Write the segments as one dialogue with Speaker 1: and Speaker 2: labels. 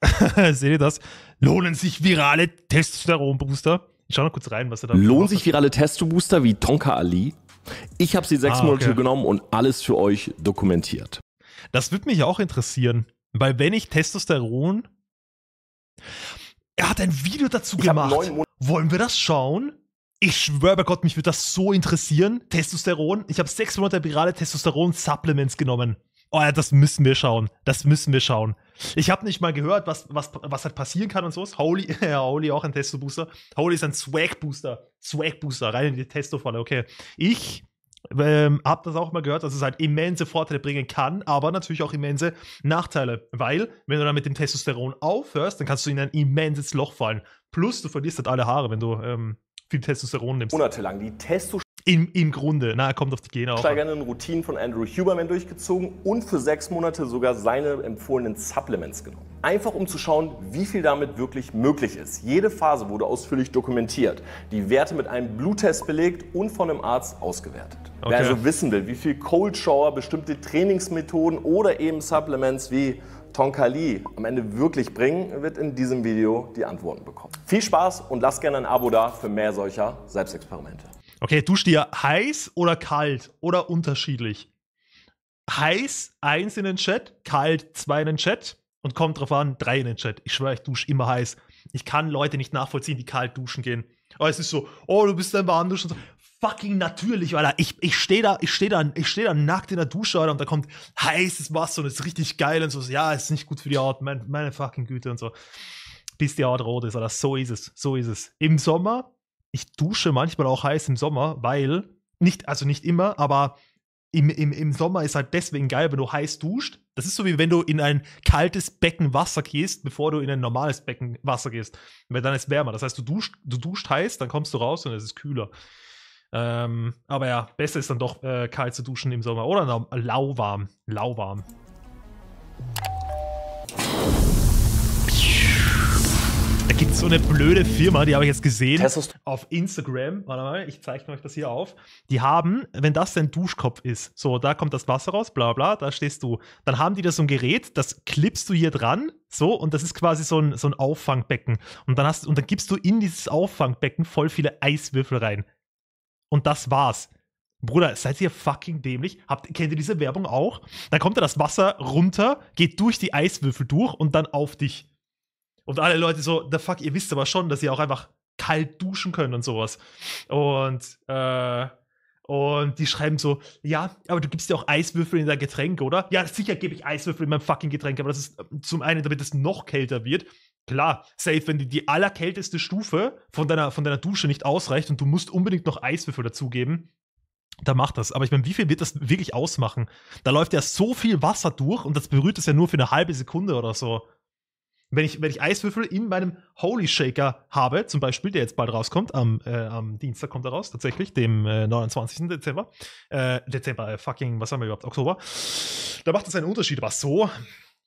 Speaker 1: Seht ihr das? Lohnen sich virale Testosteron-Booster? Ich schau noch kurz rein, was er da Lohnen sich
Speaker 2: virale Testo-Booster wie Tonka Ali? Ich habe sie sechs ah, Monate okay. genommen und alles für euch dokumentiert.
Speaker 1: Das würde mich auch interessieren, weil wenn ich Testosteron. Er hat ein Video dazu ich gemacht. Wollen wir das schauen? Ich schwöre bei Gott, mich würde das so interessieren. Testosteron. Ich habe sechs Monate virale Testosteron-Supplements genommen. Oh ja, das müssen wir schauen. Das müssen wir schauen. Ich habe nicht mal gehört, was, was, was halt passieren kann und so. Holy, ja, Holy auch ein Testo-Booster. Holy ist ein Swag-Booster. Swag-Booster, rein in die Testo-Falle, okay. Ich ähm, habe das auch mal gehört, dass es halt immense Vorteile bringen kann, aber natürlich auch immense Nachteile. Weil, wenn du dann mit dem Testosteron aufhörst, dann kannst du in ein immenses Loch fallen. Plus, du verlierst halt alle Haare, wenn du ähm, viel Testosteron nimmst. Monatelang die Testo im, Im Grunde, na, er kommt auf die Gene auch. Steigernden
Speaker 2: Routinen von Andrew Huberman durchgezogen und für sechs Monate sogar seine empfohlenen Supplements genommen. Einfach um zu schauen, wie viel damit wirklich möglich ist. Jede Phase wurde ausführlich dokumentiert, die Werte mit einem Bluttest belegt und von einem Arzt ausgewertet. Okay. Wer also wissen will, wie viel Cold Shower, bestimmte Trainingsmethoden oder eben Supplements wie Tonkali am Ende wirklich bringen, wird in diesem Video die Antworten bekommen. Viel Spaß und lasst gerne ein Abo da für mehr solcher Selbstexperimente.
Speaker 1: Okay, dusch dir heiß oder kalt oder unterschiedlich. Heiß, eins in den Chat, kalt, zwei in den Chat und kommt drauf an, drei in den Chat. Ich schwöre, ich dusche immer heiß. Ich kann Leute nicht nachvollziehen, die kalt duschen gehen. Aber es ist so, oh, du bist ein warm so. Fucking natürlich, Alter. Ich, ich stehe da, ich stehe da, ich stehe da nackt in der Dusche, Alter, und da kommt heißes Wasser und es ist richtig geil und so. Ja, es ist nicht gut für die Haut, mein, meine fucking Güte und so. Bis die Haut rot ist, Alter. So ist es, so ist es. Im Sommer ich dusche manchmal auch heiß im Sommer, weil, nicht, also nicht immer, aber im, im, im Sommer ist halt deswegen geil, wenn du heiß duscht. Das ist so wie wenn du in ein kaltes Becken Wasser gehst, bevor du in ein normales Becken Wasser gehst. Weil dann ist es wärmer. Das heißt, du duscht, du duscht heiß, dann kommst du raus und es ist kühler. Ähm, aber ja, besser ist dann doch äh, kalt zu duschen im Sommer. Oder lauwarm. Lauwarm. gibt es so eine blöde Firma, die habe ich jetzt gesehen Tessos auf Instagram. Warte mal, ich zeichne euch das hier auf. Die haben, wenn das dein Duschkopf ist, so, da kommt das Wasser raus, bla bla, da stehst du. Dann haben die da so ein Gerät, das klippst du hier dran, so, und das ist quasi so ein, so ein Auffangbecken. Und dann, hast, und dann gibst du in dieses Auffangbecken voll viele Eiswürfel rein. Und das war's. Bruder, seid ihr fucking dämlich? Habt, kennt ihr diese Werbung auch? Da kommt da das Wasser runter, geht durch die Eiswürfel durch und dann auf dich. Und alle Leute so, the fuck, ihr wisst aber schon, dass ihr auch einfach kalt duschen könnt und sowas. Und, äh, und die schreiben so, ja, aber du gibst ja auch Eiswürfel in dein Getränk, oder? Ja, sicher gebe ich Eiswürfel in mein fucking Getränk, aber das ist äh, zum einen, damit es noch kälter wird. Klar, safe, wenn dir die allerkälteste Stufe von deiner, von deiner Dusche nicht ausreicht und du musst unbedingt noch Eiswürfel dazugeben, dann macht das. Aber ich meine, wie viel wird das wirklich ausmachen? Da läuft ja so viel Wasser durch und das berührt es ja nur für eine halbe Sekunde oder so wenn ich, wenn ich Eiswürfel in meinem Holy Shaker habe, zum Beispiel, der jetzt bald rauskommt, am, äh, am Dienstag kommt er raus, tatsächlich, dem äh, 29. Dezember. Äh, Dezember, äh, fucking, was haben wir überhaupt? Oktober. Da macht es einen Unterschied, aber so.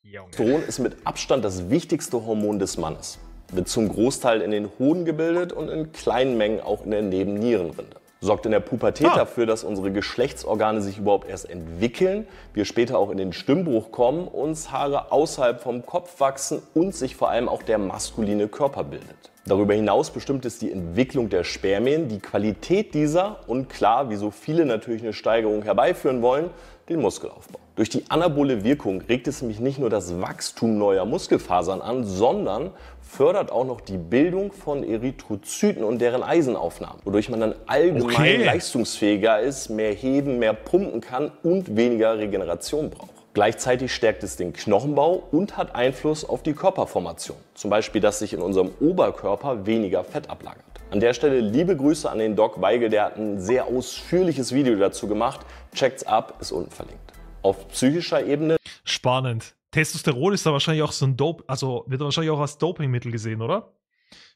Speaker 2: Testosteron ist mit Abstand das wichtigste Hormon des Mannes. Wird zum Großteil in den Hoden gebildet und in kleinen Mengen auch in der Nebennierenrinde sorgt in der Pubertät ah. dafür, dass unsere Geschlechtsorgane sich überhaupt erst entwickeln, wir später auch in den Stimmbruch kommen, uns Haare außerhalb vom Kopf wachsen und sich vor allem auch der maskuline Körper bildet. Darüber hinaus bestimmt es die Entwicklung der Spermien, die Qualität dieser und klar, wie so viele natürlich eine Steigerung herbeiführen wollen, den Muskelaufbau. Durch die anabole Wirkung regt es nämlich nicht nur das Wachstum neuer Muskelfasern an, sondern fördert auch noch die Bildung von Erythrozyten und deren Eisenaufnahmen, wodurch man dann allgemein okay. leistungsfähiger ist, mehr heben, mehr pumpen kann und weniger Regeneration braucht. Gleichzeitig stärkt es den Knochenbau und hat Einfluss auf die Körperformation, zum Beispiel, dass sich in unserem Oberkörper weniger Fett ablagert. An der Stelle liebe Grüße an den Doc Weigel, der hat ein sehr ausführliches Video dazu gemacht. Checkt's ab, ist unten verlinkt. Auf psychischer Ebene.
Speaker 1: Spannend. Testosteron ist da wahrscheinlich auch so ein Dope, also wird wahrscheinlich auch als Dopingmittel gesehen, oder?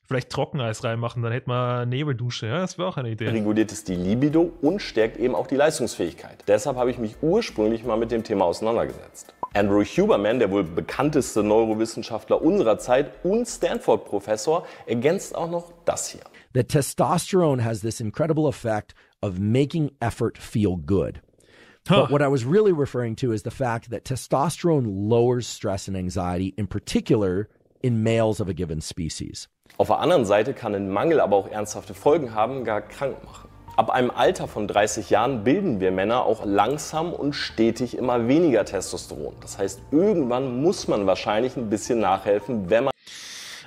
Speaker 1: vielleicht Trockeneis reinmachen, dann hätte man Nebeldusche. Ja, das wäre auch eine Idee.
Speaker 2: Reguliert es die Libido und stärkt eben auch die Leistungsfähigkeit. Deshalb habe ich mich ursprünglich mal mit dem Thema auseinandergesetzt. Andrew Huberman, der wohl bekannteste Neurowissenschaftler unserer Zeit und Stanford-Professor, ergänzt auch noch das hier.
Speaker 3: The testosterone has this incredible effect of making effort feel good. Huh. But what I was really referring to is the fact that testosterone lowers stress and anxiety, in particular in males of a given species.
Speaker 2: Auf der anderen Seite kann ein Mangel aber auch ernsthafte Folgen haben, gar krank machen. Ab einem Alter von 30 Jahren bilden wir Männer auch langsam und stetig immer weniger Testosteron. Das heißt, irgendwann muss man wahrscheinlich ein bisschen nachhelfen,
Speaker 1: wenn man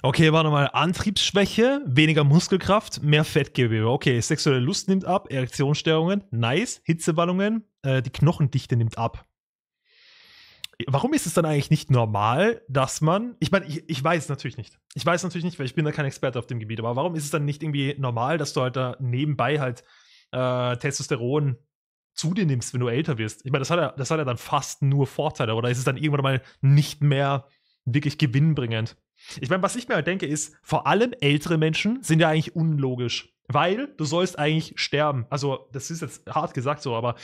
Speaker 1: Okay, hier war nochmal Antriebsschwäche, weniger Muskelkraft, mehr Fettgewebe. Okay, sexuelle Lust nimmt ab, Erektionsstörungen, nice, Hitzewallungen, äh, die Knochendichte nimmt ab warum ist es dann eigentlich nicht normal, dass man, ich meine, ich, ich weiß natürlich nicht. Ich weiß natürlich nicht, weil ich bin da kein Experte auf dem Gebiet, aber warum ist es dann nicht irgendwie normal, dass du halt da nebenbei halt äh, Testosteron zu dir nimmst, wenn du älter wirst? Ich meine, das hat ja, das hat ja dann fast nur Vorteile, oder ist es dann irgendwann mal nicht mehr wirklich gewinnbringend? Ich meine, was ich mir halt denke, ist, vor allem ältere Menschen sind ja eigentlich unlogisch. Weil du sollst eigentlich sterben. Also, das ist jetzt hart gesagt so, aber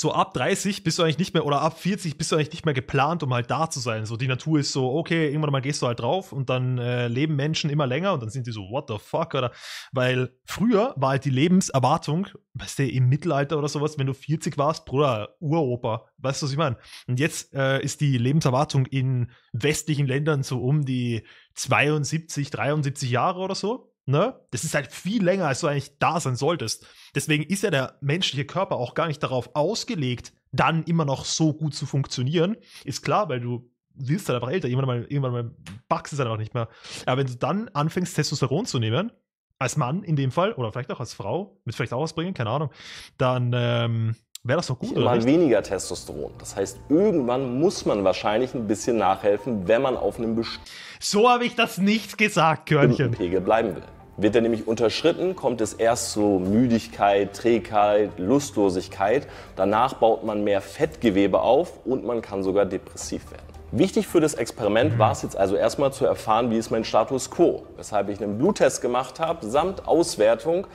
Speaker 1: so ab 30 bist du eigentlich nicht mehr, oder ab 40 bist du eigentlich nicht mehr geplant, um halt da zu sein. So, die Natur ist so, okay, irgendwann mal gehst du halt drauf und dann äh, leben Menschen immer länger und dann sind die so, what the fuck, oder? Weil früher war halt die Lebenserwartung, weißt du, im Mittelalter oder sowas, wenn du 40 warst, Bruder, Uropa, weißt du, was ich meine? Und jetzt äh, ist die Lebenserwartung in westlichen Ländern so um die 72, 73 Jahre oder so ne? Das ist halt viel länger, als du eigentlich da sein solltest. Deswegen ist ja der menschliche Körper auch gar nicht darauf ausgelegt, dann immer noch so gut zu funktionieren. Ist klar, weil du wirst dann halt einfach älter, irgendwann mal, irgendwann mal backst es dann halt auch nicht mehr. Aber wenn du dann anfängst, Testosteron zu nehmen, als Mann in dem Fall, oder vielleicht auch als Frau, mit vielleicht auch ausbringen, keine Ahnung, dann ähm, wäre das doch gut, oder? Nicht?
Speaker 2: weniger Testosteron. Das heißt, irgendwann muss man wahrscheinlich ein bisschen nachhelfen, wenn man auf einem bestimmten so habe ich das nicht gesagt, Körnchen. Pegel bleiben will. Wird er nämlich unterschritten, kommt es erst zu Müdigkeit, Trägheit, Lustlosigkeit. Danach baut man mehr Fettgewebe auf und man kann sogar depressiv werden. Wichtig für das Experiment war es jetzt also erstmal zu erfahren, wie ist mein Status quo, weshalb ich einen Bluttest gemacht habe, samt Auswertung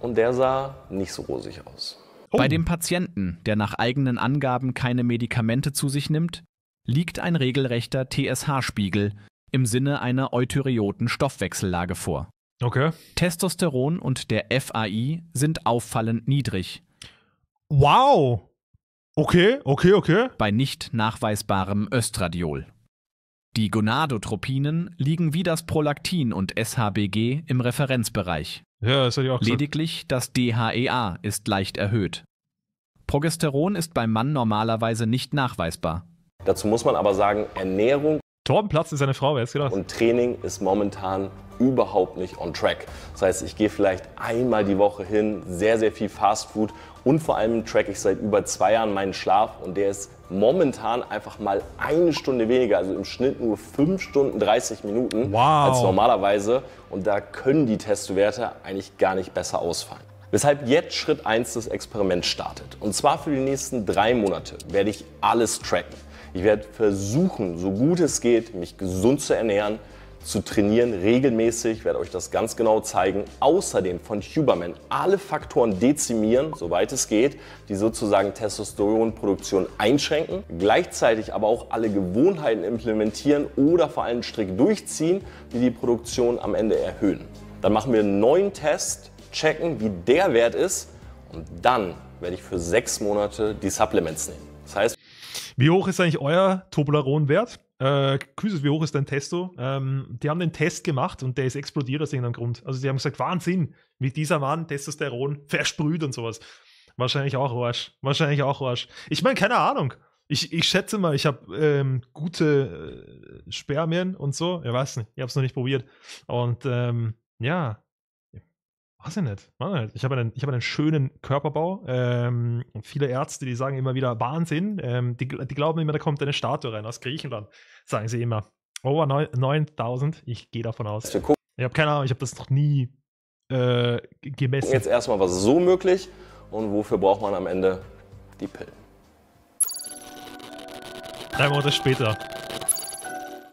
Speaker 2: und der sah nicht so rosig aus.
Speaker 4: Bei dem Patienten, der nach eigenen Angaben keine Medikamente zu sich nimmt, liegt ein regelrechter TSH-Spiegel im Sinne einer euterioten Stoffwechsellage vor. Okay. Testosteron und der FAI sind auffallend niedrig. Wow! Okay, okay, okay. Bei nicht nachweisbarem Östradiol. Die Gonadotropinen liegen wie das Prolaktin und SHBG im Referenzbereich. Ja, das hätte ich auch gesagt. Lediglich das DHEA ist leicht erhöht. Progesteron ist beim Mann normalerweise nicht nachweisbar.
Speaker 2: Dazu muss man aber sagen, Ernährung. Torbenplatz ist eine Frau, wer hätte gedacht? Und Training ist momentan überhaupt nicht on track. Das heißt, ich gehe vielleicht einmal die Woche hin, sehr, sehr viel Fast Food und vor allem track ich seit über zwei Jahren meinen Schlaf und der ist momentan einfach mal eine Stunde weniger, also im Schnitt nur 5 Stunden 30 Minuten wow. als normalerweise und da können die Testwerte eigentlich gar nicht besser ausfallen. Weshalb jetzt Schritt 1 des Experiments startet. Und zwar für die nächsten drei Monate werde ich alles tracken. Ich werde versuchen, so gut es geht, mich gesund zu ernähren, zu trainieren, regelmäßig. Ich werde euch das ganz genau zeigen. Außerdem von Huberman alle Faktoren dezimieren, soweit es geht, die sozusagen Testosteronproduktion einschränken. Gleichzeitig aber auch alle Gewohnheiten implementieren oder vor allem strikt durchziehen, die die Produktion am Ende erhöhen. Dann machen wir einen neuen Test, checken, wie der Wert ist und dann werde ich für sechs Monate die Supplements
Speaker 1: nehmen. Das heißt, wie hoch ist eigentlich euer Toblerone-Wert? äh, Quizzes, wie hoch ist dein Testo? Ähm, die haben den Test gemacht und der ist explodiert aus irgendeinem Grund. Also die haben gesagt, Wahnsinn, wie dieser Mann Testosteron versprüht und sowas. Wahrscheinlich auch Arsch. Wahrscheinlich auch Arsch. Ich meine, keine Ahnung. Ich, ich schätze mal, ich habe ähm, gute äh, Spermien und so. Ich weiß nicht, ich habe es noch nicht probiert. Und ähm, ja, Weiß ich nicht. ich habe einen, hab einen schönen Körperbau. Ähm, und viele Ärzte, die sagen immer wieder Wahnsinn. Ähm, die, die, glauben immer, da kommt eine Statue rein aus Griechenland. Sagen sie immer. Over 9000. Ich gehe davon aus. ich habe keine Ahnung. Ich habe das noch nie äh, gemessen. Jetzt erstmal,
Speaker 2: was so möglich und wofür braucht man am Ende die Pillen.
Speaker 1: Drei Monate später.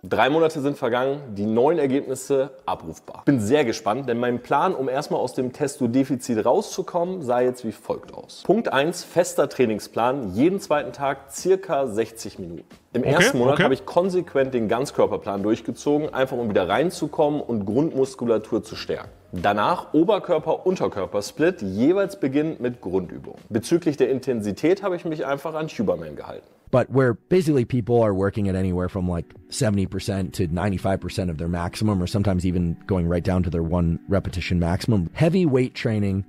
Speaker 2: Drei Monate sind vergangen, die neuen Ergebnisse abrufbar. Bin sehr gespannt, denn mein Plan, um erstmal aus dem Testo-Defizit rauszukommen, sah jetzt wie folgt aus. Punkt 1, fester Trainingsplan, jeden zweiten Tag circa 60 Minuten. Im okay, ersten Monat okay. habe ich konsequent den Ganzkörperplan durchgezogen, einfach um wieder reinzukommen und Grundmuskulatur zu stärken. Danach Oberkörper-Unterkörper-Split, jeweils beginnend mit Grundübung. Bezüglich der Intensität habe ich mich einfach an Huberman gehalten.
Speaker 3: But where basically people are working at anywhere from like 70% to 95% of their maximum, or sometimes even going right down to their one repetition maximum. Heavy weight training,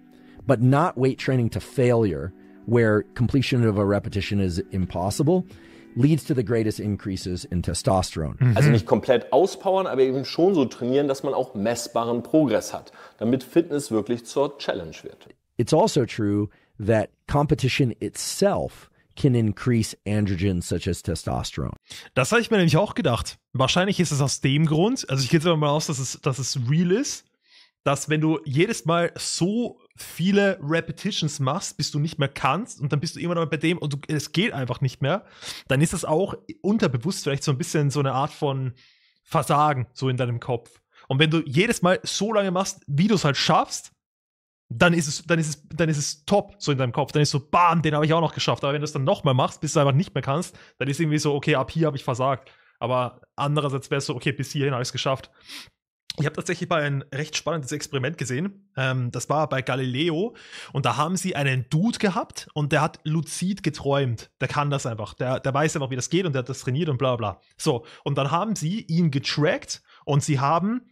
Speaker 3: but not weight training to failure, where completion of a repetition is impossible. leads to the greatest increases in testosterone. Mhm. Also nicht komplett
Speaker 2: auspowern, aber eben schon so trainieren, dass man auch messbaren Progress hat, damit Fitness wirklich
Speaker 1: zur Challenge wird.
Speaker 3: It's also true that competition itself can increase androgens such as testosterone.
Speaker 1: Das habe ich mir nämlich auch gedacht. Wahrscheinlich ist es aus dem Grund, also ich gehe jetzt mal aus, dass es, dass es real ist, dass wenn du jedes Mal so viele Repetitions machst, bis du nicht mehr kannst und dann bist du immer noch bei dem und du, es geht einfach nicht mehr, dann ist das auch unterbewusst vielleicht so ein bisschen so eine Art von Versagen so in deinem Kopf. Und wenn du jedes Mal so lange machst, wie du es halt schaffst, dann ist es, dann ist es, dann ist es top so in deinem Kopf. Dann ist so, bam, den habe ich auch noch geschafft. Aber wenn du es dann nochmal machst, bis du einfach nicht mehr kannst, dann ist irgendwie so, okay, ab hier habe ich versagt. Aber andererseits wäre es so, okay, bis hierhin habe ich es geschafft. Ich habe tatsächlich mal ein recht spannendes Experiment gesehen. Ähm, das war bei Galileo und da haben sie einen Dude gehabt und der hat lucid geträumt. Der kann das einfach. Der, der weiß einfach, wie das geht und der hat das trainiert und bla bla. So, und dann haben sie ihn getrackt und sie haben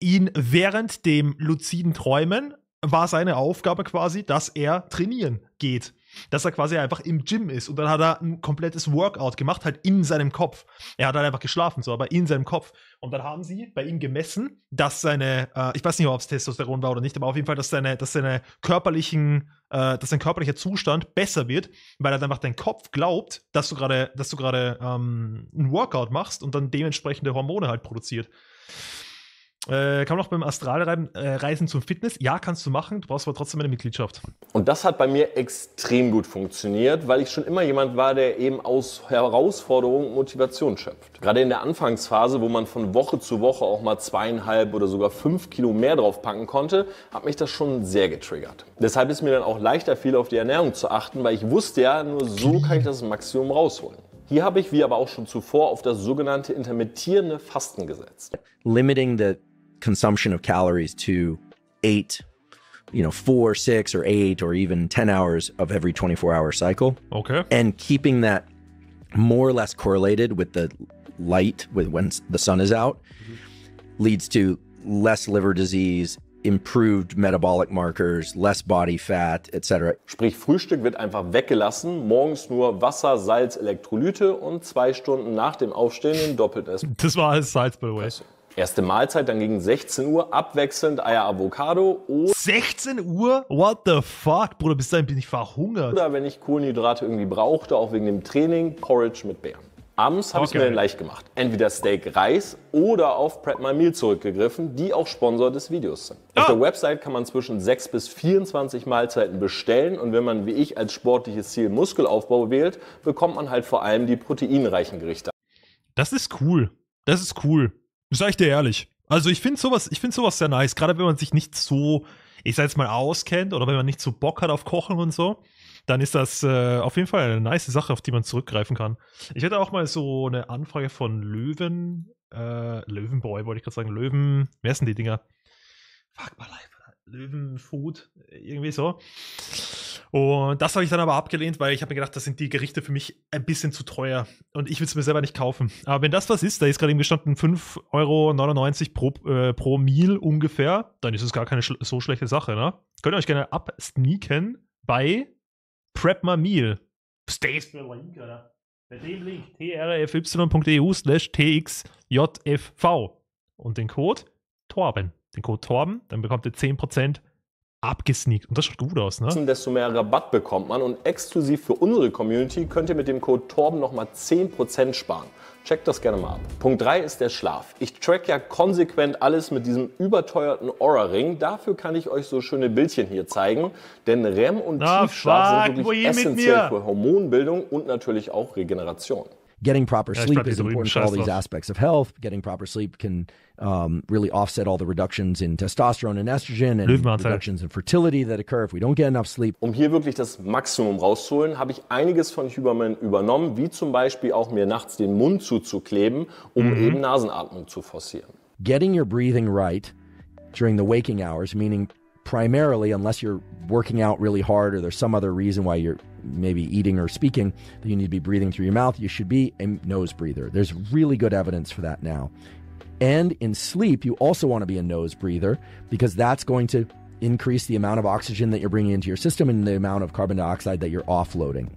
Speaker 1: ihn während dem luziden Träumen war seine Aufgabe quasi, dass er trainieren geht dass er quasi einfach im Gym ist und dann hat er ein komplettes Workout gemacht, halt in seinem Kopf. Er hat halt einfach geschlafen, so, aber in seinem Kopf. Und dann haben sie bei ihm gemessen, dass seine, äh, ich weiß nicht, ob es Testosteron war oder nicht, aber auf jeden Fall, dass seine, dass seine körperlichen, äh, dass sein körperlicher Zustand besser wird, weil er halt einfach dein Kopf glaubt, dass du gerade, dass du gerade ähm, ein Workout machst und dann dementsprechende Hormone halt produziert. Äh, kann man auch beim Astralreisen äh, zum Fitness? Ja, kannst du machen. Du brauchst aber trotzdem eine Mitgliedschaft.
Speaker 2: Und das hat bei mir extrem gut funktioniert, weil ich schon immer jemand war, der eben aus Herausforderungen Motivation schöpft. Gerade in der Anfangsphase, wo man von Woche zu Woche auch mal zweieinhalb oder sogar fünf Kilo mehr draufpacken konnte, hat mich das schon sehr getriggert. Deshalb ist mir dann auch leichter viel auf die Ernährung zu achten, weil ich wusste ja, nur so kann ich das Maximum rausholen. Hier habe ich, wie aber auch schon zuvor, auf das sogenannte intermittierende Fasten gesetzt.
Speaker 3: Limiting the consumption of calories to eight, you know, four, six, or eight, or even 10 hours of every 24 hour cycle. Okay. And keeping that more or less correlated with the light, with when the sun is out, mm-hmm. leads to less liver disease, improved metabolic markers, less body fat, etc. Sprich,
Speaker 2: Frühstück wird einfach weggelassen, morgens nur Wasser, Salz, Elektrolyte und zwei Stunden nach dem Aufstehen ein Doppeltes.
Speaker 3: Das war alles
Speaker 1: Salz, by the way.
Speaker 2: Erste Mahlzeit dann gegen 16 Uhr, abwechselnd Eier Avocado. Oh.
Speaker 1: 16 Uhr? What the fuck, Bruder, bis dahin bin ich verhungert.
Speaker 2: Oder wenn ich Kohlenhydrate irgendwie brauchte, auch wegen dem Training, Porridge mit Bären. Abends habe okay. ich mir leicht gemacht. Entweder Steak Reis oder auf Prep My Meal zurückgegriffen, die auch Sponsor des Videos sind. Ah. Auf der Website kann man zwischen 6 bis 24 Mahlzeiten bestellen und wenn man wie ich als sportliches Ziel Muskelaufbau wählt, bekommt man halt vor allem die proteinreichen Gerichte.
Speaker 1: Das ist cool. Das ist cool. Sag ich dir ehrlich. Also ich finde sowas, ich sowas sehr nice, gerade wenn man sich nicht so, ich sag jetzt mal, auskennt oder wenn man nicht so Bock hat auf Kochen und so, dann ist das äh, auf jeden Fall eine nice Sache, auf die man zurückgreifen kann. Ich hatte auch mal so eine Anfrage von Löwen, äh, Löwenboy, wollte ich gerade sagen, Löwen, wer sind die Dinger? Fuck my life. Löwenfood, irgendwie so. Und das habe ich dann aber abgelehnt, weil ich habe mir gedacht, das sind die Gerichte für mich ein bisschen zu teuer. Und ich will es mir selber nicht kaufen. Aber wenn das was ist, da ist gerade eben gestanden 5,99 Euro pro, äh, pro Meal ungefähr, dann ist es gar keine schl so schlechte Sache, ne? Könnt ihr euch gerne absneaken bei Prep My Meal. Stays für Bei dem Link trfy.eu slash txjfv. Und den Code Torben. Den Code Torben, dann bekommt ihr 10% abgesneakt. Und das schaut gut aus, ne?
Speaker 2: Desto mehr Rabatt bekommt man. Und exklusiv für unsere Community könnt ihr mit dem Code TORBEN nochmal 10% sparen. Checkt das gerne mal ab. Punkt 3 ist der Schlaf. Ich track ja konsequent alles mit diesem überteuerten Aura-Ring. Dafür kann ich euch so schöne Bildchen hier zeigen. Denn REM und Na, Tiefschlaf fuck, sind wirklich essentiell für Hormonbildung und natürlich auch Regeneration.
Speaker 3: getting proper yeah, sleep is important for all these aspects of health. Getting proper sleep can um, really offset all the reductions in testosterone and Estrogen and reductions in fertility that occur if we don't get enough sleep. Um
Speaker 2: hier wirklich das Maximum rauszuholen, habe ich einiges von Huberman übernommen, wie zum Beispiel auch mir nachts den Mund zuzukleben, um mhm. eben Nasenatmung zu forcieren.
Speaker 3: Getting your breathing right during the waking hours, meaning primarily, unless you're working out really hard or there's some other reason why you're maybe eating or speaking that you need to be breathing through your mouth, you should be a nose breather. There's really good evidence for that now. And in sleep, you also want to be a nose breather because that's going to increase the amount of oxygen that you're bringing into your system and the amount of carbon dioxide that you're offloading.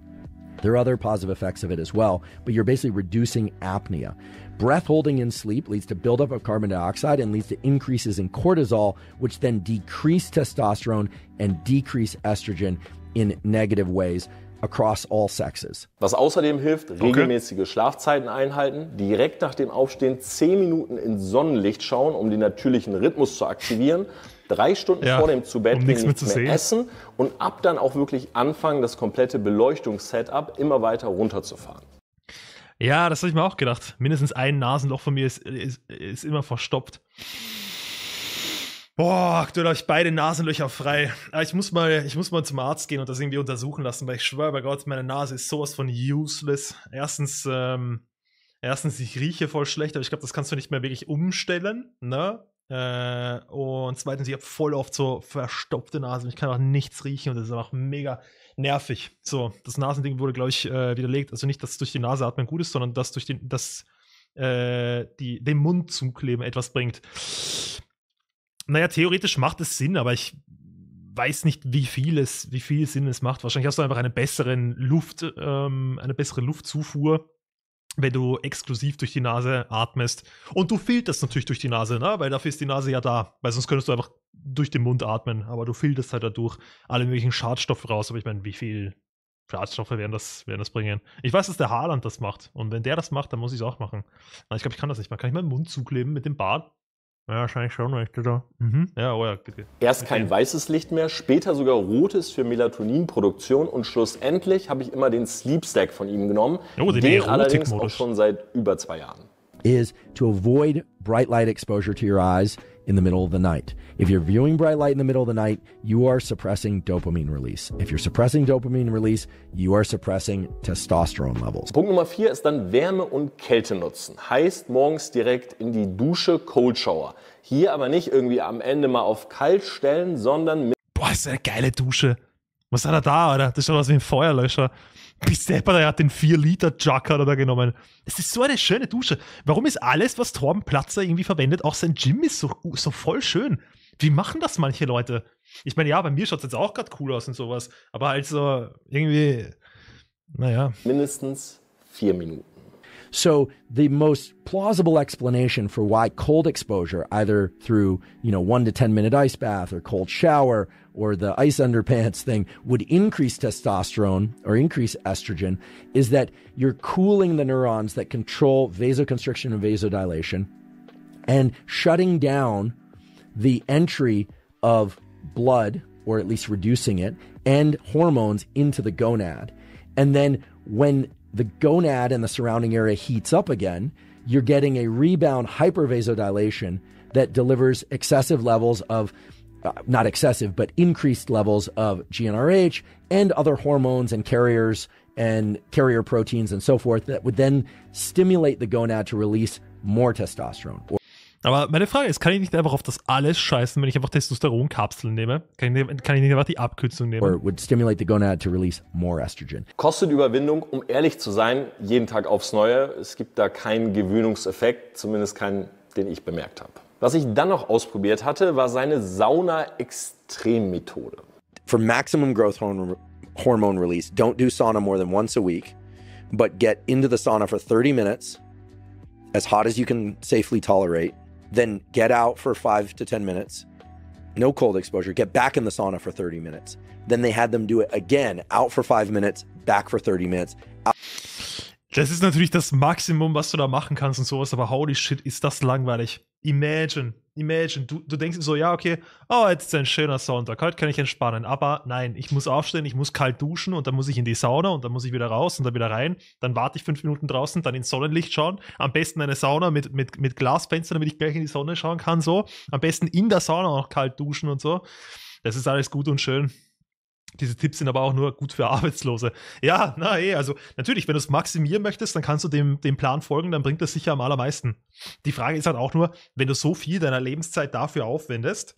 Speaker 3: There are other positive effects of it as well, but you're basically reducing apnea. Breath holding in sleep leads to buildup of carbon dioxide and leads to increases in cortisol, which then decrease testosterone and decrease estrogen in negative ways. Across all sexes.
Speaker 2: Was außerdem hilft, regelmäßige okay. Schlafzeiten einhalten, direkt nach dem Aufstehen 10 Minuten in Sonnenlicht schauen, um den natürlichen Rhythmus zu aktivieren drei Stunden ja, vor dem zu Bett um mehr, zu essen und ab dann auch wirklich anfangen, das komplette Beleuchtungssetup immer weiter runterzufahren.
Speaker 1: Ja, das habe ich mir auch gedacht. Mindestens ein Nasenloch von mir ist, ist, ist immer verstopft. Boah, aktuell habe ich beide Nasenlöcher frei. Aber ah, ich muss, mal, ich muss mal zum Arzt gehen und das irgendwie untersuchen lassen, weil ich schwöre bei Gott, meine Nase ist sowas von useless. Erstens, ähm, erstens, ich rieche voll schlecht, aber ich glaube, das kannst du nicht mehr wirklich umstellen, ne? Äh, und zweitens, ich habe voll oft so verstopfte Nasen. Ich kann auch nichts riechen und das ist einfach mega nervig. So, das Nasending wurde, glaube ich, äh, widerlegt. Also nicht, dass durch die Nase atmen gut ist, sondern dass durch den, dass, äh, die, den Mund zukleben etwas bringt. Naja, theoretisch macht es Sinn, aber ich weiß nicht, wie viel es, wie viel Sinn es macht. Wahrscheinlich hast du einfach eine bessere Luft, ähm, eine bessere Luftzufuhr wenn du exklusiv durch die Nase atmest. Und du filterst natürlich durch die Nase, ne? weil dafür ist die Nase ja da. Weil sonst könntest du einfach durch den Mund atmen. Aber du filterst halt dadurch alle möglichen Schadstoffe raus. Aber ich meine, wie viel Schadstoffe werden das, werden das bringen? Ich weiß, dass der Haarland das macht. Und wenn der das macht, dann muss ich es auch machen. ich glaube, ich kann das nicht. Man kann ich meinen Mund zukleben mit dem Bart. Ja, wahrscheinlich schon, weil da. Mhm. Ja, oh ja, bitte.
Speaker 2: Erst kein weißes Licht mehr, später sogar rotes für Melatoninproduktion und schlussendlich habe ich immer den Sleep Stack von ihm genommen. Oh, den, den allerdings auch schon seit über zwei Jahren.
Speaker 3: Is to avoid bright light exposure to your eyes in the middle of the night. If you're viewing bright light in the middle of the night, you are suppressing dopamine release. If you're suppressing dopamine release, you are suppressing testosterone levels.
Speaker 2: Punkt Nummer vier ist dann Wärme und Kälte nutzen. Heißt morgens direkt in die Dusche Cold Shower. Hier aber nicht irgendwie am Ende mal auf kalt stellen, sondern mit
Speaker 1: Boah, ist eine geile Dusche. Was hat er da, Alter? Das ist schon was wie ein Feuerlöscher bist der, der hat den 4-Liter-Jug da genommen. Es ist so eine schöne Dusche. Warum ist alles, was Torben Platzer irgendwie verwendet, auch sein Gym ist so, so voll schön? Wie machen das manche Leute? Ich meine, ja, bei mir schaut es jetzt auch gerade cool aus und sowas, aber also irgendwie,
Speaker 3: naja.
Speaker 2: Mindestens
Speaker 3: vier Minuten. So the most plausible explanation for why cold exposure, either through, you know, one to 10 minute ice bath or cold shower or the ice underpants thing would increase testosterone or increase estrogen is that you're cooling the neurons that control vasoconstriction and vasodilation and shutting down the entry of blood or at least reducing it and hormones into the gonad. And then when the gonad and the surrounding area heats up again, you're getting a rebound hypervasodilation that delivers excessive levels of, uh, not excessive, but increased levels of GnRH and other hormones and carriers and carrier proteins and so forth that would then stimulate the gonad to release more testosterone.
Speaker 1: Aber meine Frage ist, kann ich nicht einfach auf das alles scheißen, wenn ich einfach Testosteronkapseln nehme? Kann ich,
Speaker 3: kann ich nicht einfach die Abkürzung nehmen? Or would stimulate the gonad to release more estrogen.
Speaker 2: Kostet Überwindung, um ehrlich zu sein, jeden Tag aufs Neue. Es gibt da keinen Gewöhnungseffekt, zumindest keinen,
Speaker 3: den ich bemerkt habe. Was ich dann noch ausprobiert hatte, war seine
Speaker 2: Sauna-Extrem-Methode.
Speaker 3: For maximum growth hormone release, don't do sauna more than once a week, but get into the sauna for 30 minutes, as hot as you can safely tolerate. then get out for five to 10 minutes, no cold exposure, get back in the sauna for 30 minutes. Then they had them do it again, out for five minutes, back for 30 minutes. Out-
Speaker 1: Das ist natürlich das Maximum, was du da machen kannst und sowas, aber holy shit, ist das langweilig. Imagine, imagine, du, du denkst so, ja, okay, oh, jetzt ist ein schöner Sonntag, heute kann ich entspannen, aber nein, ich muss aufstehen, ich muss kalt duschen und dann muss ich in die Sauna und dann muss ich wieder raus und dann wieder rein, dann warte ich fünf Minuten draußen, dann ins Sonnenlicht schauen, am besten eine Sauna mit, mit, mit Glasfenster, damit ich gleich in die Sonne schauen kann, so, am besten in der Sauna auch kalt duschen und so, das ist alles gut und schön, diese Tipps sind aber auch nur gut für Arbeitslose. Ja, na eh, also natürlich, wenn du es maximieren möchtest, dann kannst du dem, dem Plan folgen, dann bringt das sicher am allermeisten. Die Frage ist halt auch nur, wenn du so viel deiner Lebenszeit dafür aufwendest,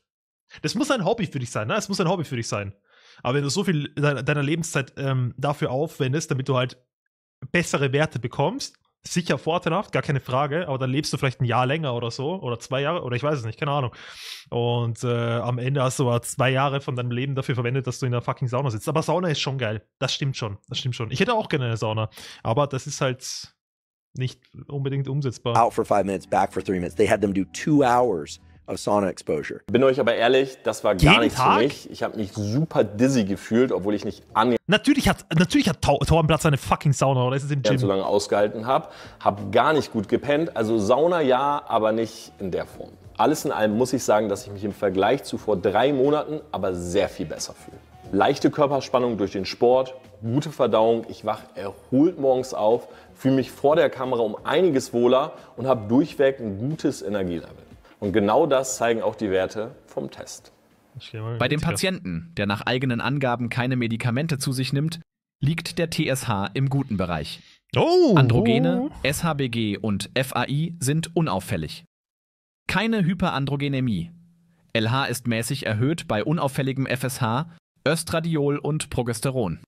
Speaker 1: das muss ein Hobby für dich sein, ne? Es muss ein Hobby für dich sein. Aber wenn du so viel deiner, deiner Lebenszeit ähm, dafür aufwendest, damit du halt bessere Werte bekommst, sicher vorteilhaft, gar keine Frage, aber dann lebst du vielleicht ein Jahr länger oder so oder zwei Jahre oder ich weiß es nicht, keine Ahnung. Und äh, am Ende hast du aber zwei Jahre von deinem Leben dafür verwendet, dass du in der fucking Sauna sitzt. Aber Sauna ist schon geil. Das stimmt schon. Das stimmt schon. Ich hätte auch gerne eine Sauna, aber das ist halt nicht unbedingt umsetzbar. Out
Speaker 3: for five minutes, back for three minutes. They had them do two hours sauna exposure. Bin
Speaker 1: euch aber ehrlich, das war
Speaker 2: gar nichts Tag? für mich.
Speaker 3: Ich habe mich super dizzy gefühlt, obwohl ich nicht
Speaker 1: annähernd Natürlich hat, natürlich hat Torbenplatz seine fucking Sauna, oder ist es im Gym? so
Speaker 2: lange ausgehalten habe. Habe gar nicht gut gepennt. Also Sauna ja, aber nicht in der Form. Alles in allem muss ich sagen, dass ich mich im Vergleich zu vor drei Monaten aber sehr viel besser fühle. Leichte Körperspannung durch den Sport, gute Verdauung, ich wache erholt morgens auf, fühle mich vor der Kamera um einiges wohler und habe durchweg ein gutes Energielevel. Und genau das zeigen auch die Werte vom Test.
Speaker 4: Bei dem Patienten, der nach eigenen Angaben keine Medikamente zu sich nimmt, liegt der TSH im guten Bereich. Oh. Androgene, oh. SHBG und FAI sind unauffällig. Keine Hyperandrogenämie. LH ist mäßig erhöht bei unauffälligem FSH, Östradiol und Progesteron.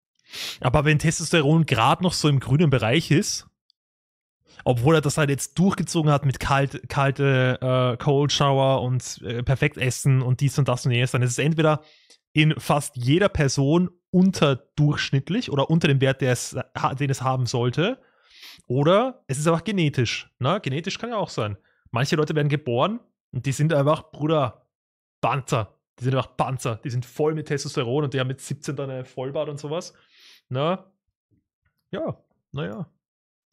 Speaker 4: Aber wenn Testosteron gerade noch so im
Speaker 1: grünen Bereich ist, obwohl er das halt jetzt durchgezogen hat mit kalt, kalte äh, Cold Shower und äh, perfekt essen und dies und das und jenes, dann ist es entweder in fast jeder Person unterdurchschnittlich oder unter dem Wert, es, den es haben sollte. Oder es ist einfach genetisch. Ne? Genetisch kann ja auch sein. Manche Leute werden geboren und die sind einfach, Bruder, Panzer. Die sind einfach Panzer. Die sind voll mit Testosteron und die haben mit 17 dann eine Vollbart und sowas. Na, ne? ja, naja.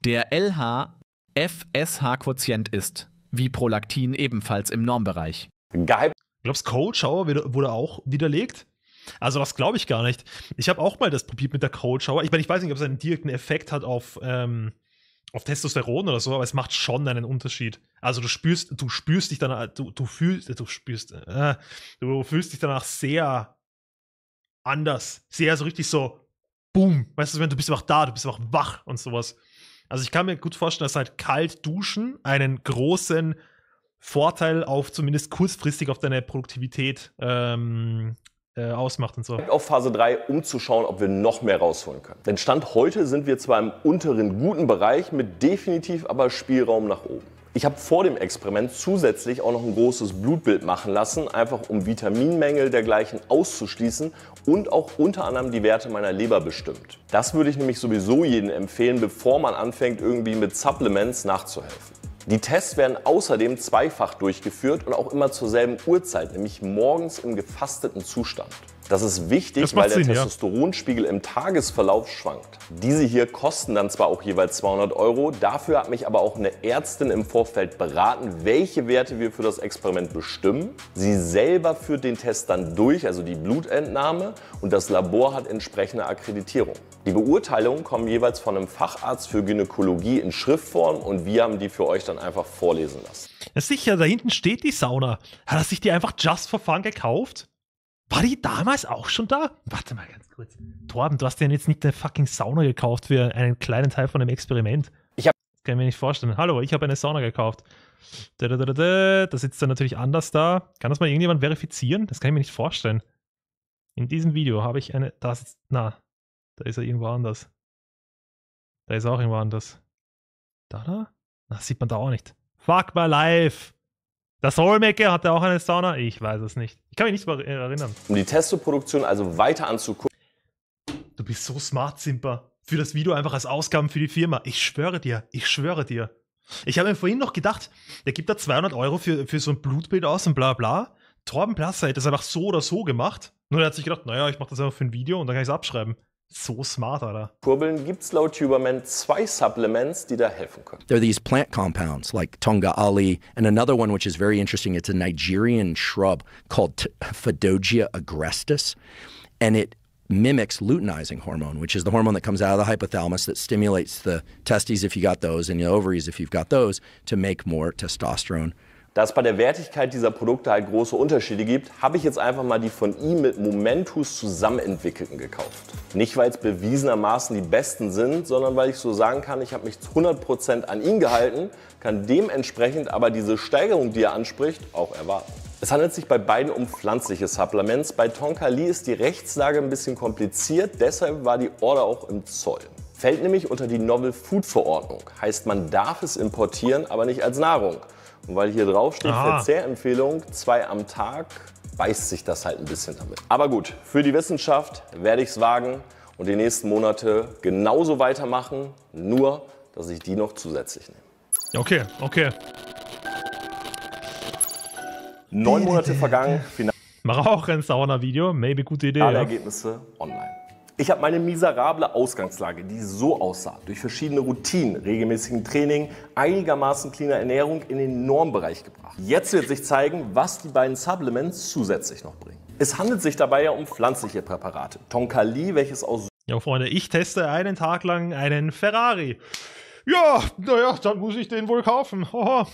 Speaker 4: Der LH-FSH-Quotient ist, wie Prolaktin ebenfalls im Normbereich. Geil. Glaubst du, Cold Shower wurde auch widerlegt?
Speaker 1: Also das glaube ich gar nicht. Ich habe auch mal das probiert mit der Cold Shower. Ich meine, ich weiß nicht, ob es einen direkten Effekt hat auf, ähm, auf Testosteron oder so, aber es macht schon einen Unterschied. Also du spürst, du spürst dich danach, du, du fühlst, du spürst, äh, du fühlst dich danach sehr anders. Sehr so richtig so, boom. Weißt du, wenn du bist einfach da, du bist einfach wach und sowas. Also ich kann mir gut vorstellen, dass halt kalt duschen einen großen Vorteil auf zumindest kurzfristig auf deine Produktivität ähm, äh, ausmacht und so.
Speaker 2: Auf Phase 3 umzuschauen, ob wir noch mehr rausholen können. Denn Stand heute sind wir zwar im unteren guten Bereich mit definitiv aber Spielraum nach oben. Ich habe vor dem Experiment zusätzlich auch noch ein großes Blutbild machen lassen, einfach um Vitaminmängel dergleichen auszuschließen und auch unter anderem die Werte meiner Leber bestimmt. Das würde ich nämlich sowieso jedem empfehlen, bevor man anfängt, irgendwie mit Supplements nachzuhelfen. Die Tests werden außerdem zweifach durchgeführt und auch immer zur selben Uhrzeit, nämlich morgens im gefasteten Zustand. Das ist wichtig, das weil der Testosteronspiegel ja. im Tagesverlauf schwankt. Diese hier kosten dann zwar auch jeweils 200 Euro, dafür hat mich aber auch eine Ärztin im Vorfeld beraten, welche Werte wir für das Experiment bestimmen. Sie selber führt den Test dann durch, also die Blutentnahme, und das Labor hat entsprechende Akkreditierung. Die Beurteilungen kommen jeweils von einem Facharzt für Gynäkologie in Schriftform und wir haben die für euch dann einfach vorlesen lassen.
Speaker 1: Ja, sicher, da hinten steht die Sauna. Hat er sich die einfach just for fun gekauft? War die damals auch schon da? Warte mal ganz kurz. Torben, du hast dir jetzt nicht eine fucking Sauna gekauft für einen kleinen Teil von einem Experiment. Ich hab. Das kann ich mir nicht vorstellen. Hallo, ich habe eine Sauna gekauft. Da, da, da, da, da sitzt er natürlich anders da. Kann das mal irgendjemand verifizieren? Das kann ich mir nicht vorstellen. In diesem Video habe ich eine. Da sitzt. Na, da ist er irgendwo anders. Da ist er auch irgendwo anders. Da, da? Na, sieht man da auch nicht. Fuck my life! Das Soulmaker hat er auch eine Sauna? Ich weiß es nicht. Ich kann mich nicht erinnern.
Speaker 2: Um die Testo-Produktion also weiter anzugucken.
Speaker 1: Du bist so smart, Simper. Für das Video einfach als Ausgaben für die Firma. Ich schwöre dir, ich schwöre dir. Ich habe mir vorhin noch gedacht, der gibt da 200 Euro für, für so ein Blutbild aus und bla bla. Torben Plasser hätte das einfach so oder so gemacht. Nur er hat sich gedacht, naja, ich mache das einfach für ein Video und dann kann ich es abschreiben. So smart, Alter.
Speaker 2: Kurbeln laut Huberman zwei Supplements, die da helfen können.
Speaker 3: There are these plant compounds like Tonga Ali and another one which is very interesting. It's a Nigerian shrub called Fadogia agrestis and it mimics luteinizing hormone, which is the hormone that comes out of the hypothalamus that stimulates the testes if you got those and the ovaries if you've got those to make more testosterone
Speaker 2: Da es bei der Wertigkeit dieser Produkte halt große Unterschiede gibt, habe ich jetzt einfach mal die von ihm mit Momentus zusammenentwickelten gekauft. Nicht, weil es bewiesenermaßen die besten sind, sondern weil ich so sagen kann, ich habe mich zu 100% an ihn gehalten, kann dementsprechend aber diese Steigerung, die er anspricht, auch erwarten. Es handelt sich bei beiden um pflanzliche Supplements. Bei Tonkali ist die Rechtslage ein bisschen kompliziert, deshalb war die Order auch im Zoll fällt nämlich unter die Novel Food Verordnung. Heißt, man darf es importieren, aber nicht als Nahrung. Und weil hier drauf steht, Verzehrempfehlung, zwei am Tag, beißt sich das halt ein bisschen damit. Aber gut, für die Wissenschaft werde ich es wagen und die nächsten Monate genauso weitermachen, nur dass ich die noch zusätzlich
Speaker 1: nehme. Okay, okay.
Speaker 2: Neun Monate vergangen. Final
Speaker 1: Mach auch ein Sauna-Video, maybe gute Idee. Alle ja.
Speaker 2: Ergebnisse online. Ich habe meine miserable Ausgangslage, die so aussah, durch verschiedene Routinen, regelmäßigen Training, einigermaßen cleaner Ernährung in den Normbereich gebracht. Jetzt wird sich zeigen, was die beiden Supplements zusätzlich noch bringen. Es handelt sich dabei ja um pflanzliche Präparate. Tonkali, welches aus...
Speaker 1: Ja, Freunde, ich teste einen Tag lang einen Ferrari. Ja, naja, dann muss ich den wohl kaufen. Oho.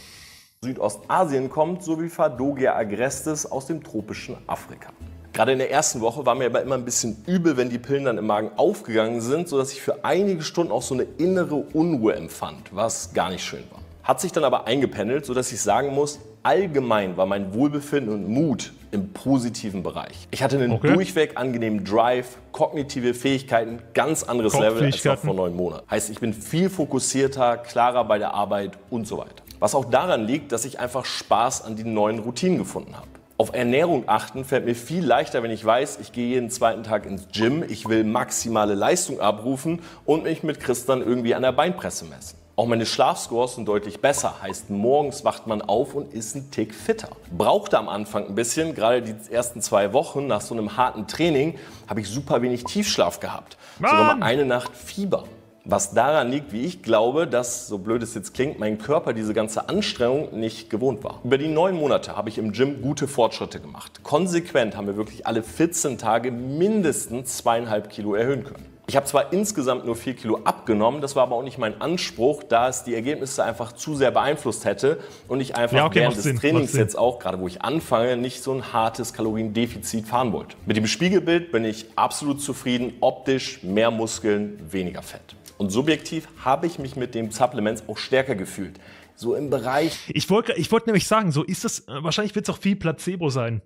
Speaker 1: Südostasien
Speaker 2: kommt, sowie Fadogia agrestis aus dem tropischen Afrika. Gerade in der ersten Woche war mir aber immer ein bisschen übel, wenn die Pillen dann im Magen aufgegangen sind, sodass ich für einige Stunden auch so eine innere Unruhe empfand, was gar nicht schön war. Hat sich dann aber eingependelt, sodass ich sagen muss, allgemein war mein Wohlbefinden und Mut im positiven Bereich. Ich hatte einen okay. durchweg angenehmen Drive, kognitive Fähigkeiten, ganz anderes Level als noch vor neun Monaten. Heißt, ich bin viel fokussierter, klarer bei der Arbeit und so weiter. Was auch daran liegt, dass ich einfach Spaß an den neuen Routinen gefunden habe auf Ernährung achten fällt mir viel leichter, wenn ich weiß, ich gehe jeden zweiten Tag ins Gym, ich will maximale Leistung abrufen und mich mit Christian irgendwie an der Beinpresse messen. Auch meine Schlafscores sind deutlich besser. Heißt, morgens wacht man auf und ist ein Tick fitter. Brauchte am Anfang ein bisschen, gerade die ersten zwei Wochen nach so einem harten Training, habe ich super wenig Tiefschlaf gehabt. Mann. Sogar mal eine Nacht Fieber. Was daran liegt, wie ich glaube, dass, so blöd es jetzt klingt, mein Körper diese ganze Anstrengung nicht gewohnt war. Über die neun Monate habe ich im Gym gute Fortschritte gemacht. Konsequent haben wir wirklich alle 14 Tage mindestens zweieinhalb Kilo erhöhen können. Ich habe zwar insgesamt nur 4 Kilo abgenommen, das war aber auch nicht mein Anspruch, da es die Ergebnisse einfach zu sehr beeinflusst hätte und ich einfach ja, okay, während des Sinn, Trainings jetzt auch, gerade wo ich anfange, nicht so ein hartes Kaloriendefizit fahren wollte. Mit dem Spiegelbild bin ich absolut zufrieden, optisch mehr Muskeln, weniger Fett. Und subjektiv habe ich mich mit dem Supplements auch stärker gefühlt. So im Bereich. Ich
Speaker 1: wollte ich wollt nämlich sagen, so ist es, äh, wahrscheinlich wird es auch viel Placebo sein.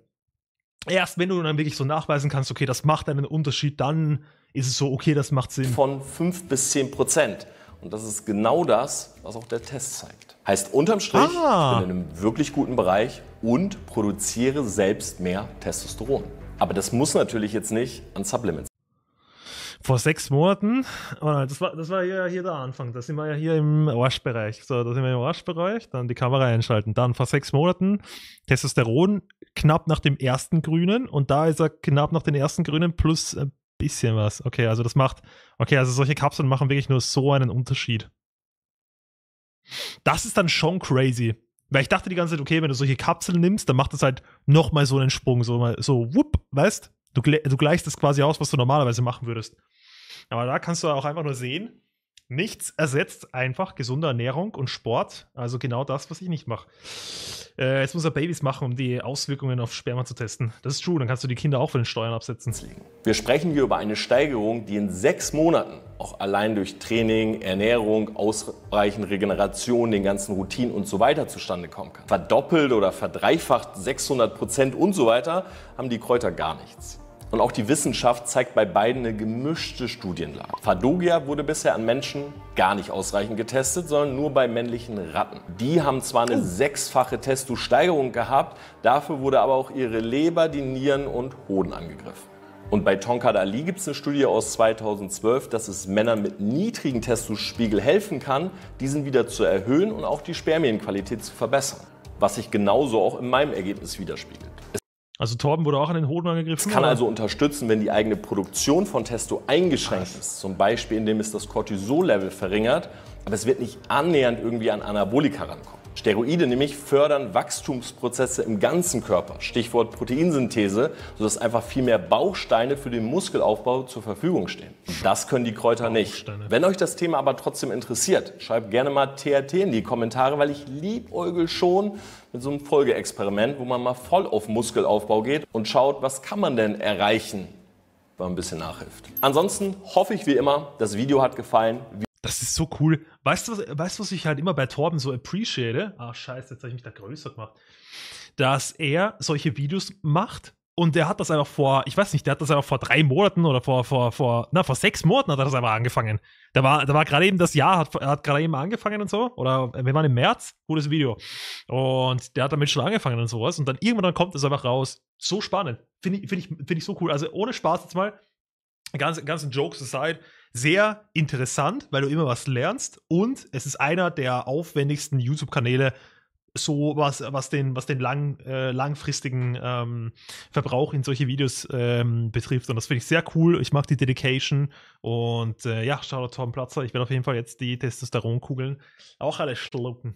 Speaker 1: Erst wenn du dann wirklich so nachweisen kannst, okay, das macht einen Unterschied, dann ist es so, okay, das macht Sinn. Von 5 bis 10 Prozent.
Speaker 2: Und das ist genau das, was auch der Test zeigt. Heißt unterm Strich,
Speaker 1: ah.
Speaker 3: ich
Speaker 2: bin in einem wirklich guten Bereich und produziere selbst mehr Testosteron. Aber das muss natürlich jetzt nicht an Supplements
Speaker 1: vor sechs Monaten, ah, das war, das war ja hier der Anfang, da sind wir ja hier im Arschbereich. So, da sind wir im Arschbereich, dann die Kamera einschalten. Dann vor sechs Monaten Testosteron knapp nach dem ersten Grünen und da ist er knapp nach den ersten Grünen plus ein bisschen was. Okay, also das macht, okay, also solche Kapseln machen wirklich nur so einen Unterschied. Das ist dann schon crazy. Weil ich dachte die ganze Zeit, okay, wenn du solche Kapseln nimmst, dann macht das halt nochmal so einen Sprung, so, mal, so, whoop, weißt du? Du gleichst das quasi aus, was du normalerweise machen würdest. Aber da kannst du auch einfach nur sehen, nichts ersetzt einfach gesunde Ernährung und Sport. Also genau das, was ich nicht mache. Äh, jetzt muss er Babys machen, um die Auswirkungen auf Sperma zu testen. Das ist true, dann kannst du die Kinder auch von den Steuern absetzen.
Speaker 2: Wir sprechen hier über eine Steigerung, die in sechs Monaten auch allein durch Training, Ernährung, ausreichend Regeneration, den ganzen Routinen und so weiter zustande kommen kann. Verdoppelt oder verdreifacht 600 Prozent und so weiter haben die Kräuter gar nichts. Und auch die Wissenschaft zeigt bei beiden eine gemischte Studienlage. Fadogia wurde bisher an Menschen gar nicht ausreichend getestet, sondern nur bei männlichen Ratten. Die haben zwar eine oh. sechsfache testo gehabt, dafür wurde aber auch ihre Leber, die Nieren und Hoden angegriffen. Und bei Tonka Dali gibt es eine Studie aus 2012, dass es Männern mit niedrigen Testospiegel helfen kann, diesen wieder zu erhöhen und auch die Spermienqualität zu verbessern. Was sich genauso auch in meinem Ergebnis widerspiegelt.
Speaker 1: Also Torben wurde auch an den Hoden angegriffen. Es kann oder? also
Speaker 2: unterstützen, wenn die eigene Produktion von Testo eingeschränkt Was? ist. Zum Beispiel, indem es das Cortisol-Level verringert, aber es wird nicht annähernd irgendwie an Anabolika rankommen. Steroide nämlich fördern Wachstumsprozesse im ganzen Körper, Stichwort Proteinsynthese, sodass einfach viel mehr Bausteine für den Muskelaufbau zur Verfügung stehen. Das können die Kräuter nicht. Wenn euch das Thema aber trotzdem interessiert, schreibt gerne mal TRT in die Kommentare, weil ich liebäugel schon mit so einem Folgeexperiment, wo man mal voll auf Muskelaufbau geht und schaut, was kann man denn erreichen, wenn man ein bisschen nachhilft. Ansonsten hoffe ich wie immer, das Video hat gefallen. Das
Speaker 1: ist so cool. Weißt du, was, weißt, was ich halt immer bei Torben so appreciate? Ah, scheiße, jetzt habe ich mich da größer gemacht. Dass er solche Videos macht und der hat das einfach vor, ich weiß nicht, der hat das einfach vor drei Monaten oder vor, vor, vor, na, vor sechs Monaten hat er das einfach angefangen. Da war, da war gerade eben das Jahr, hat, hat gerade eben angefangen und so. Oder äh, wir waren im März, gutes Video. Und der hat damit schon angefangen und sowas. Und dann irgendwann kommt das einfach raus. So spannend. Finde ich, find ich, find ich so cool. Also ohne Spaß jetzt mal, ganz, ganzen Jokes aside, sehr interessant, weil du immer was lernst und es ist einer der aufwendigsten YouTube-Kanäle, so was, was den, was den lang, äh, langfristigen ähm, Verbrauch in solche Videos ähm, betrifft. Und das finde ich sehr cool. Ich mag die Dedication. Und äh, ja, Shoutout Tom Platzer. Ich werde auf jeden Fall jetzt die Testosteronkugeln auch alle schlucken.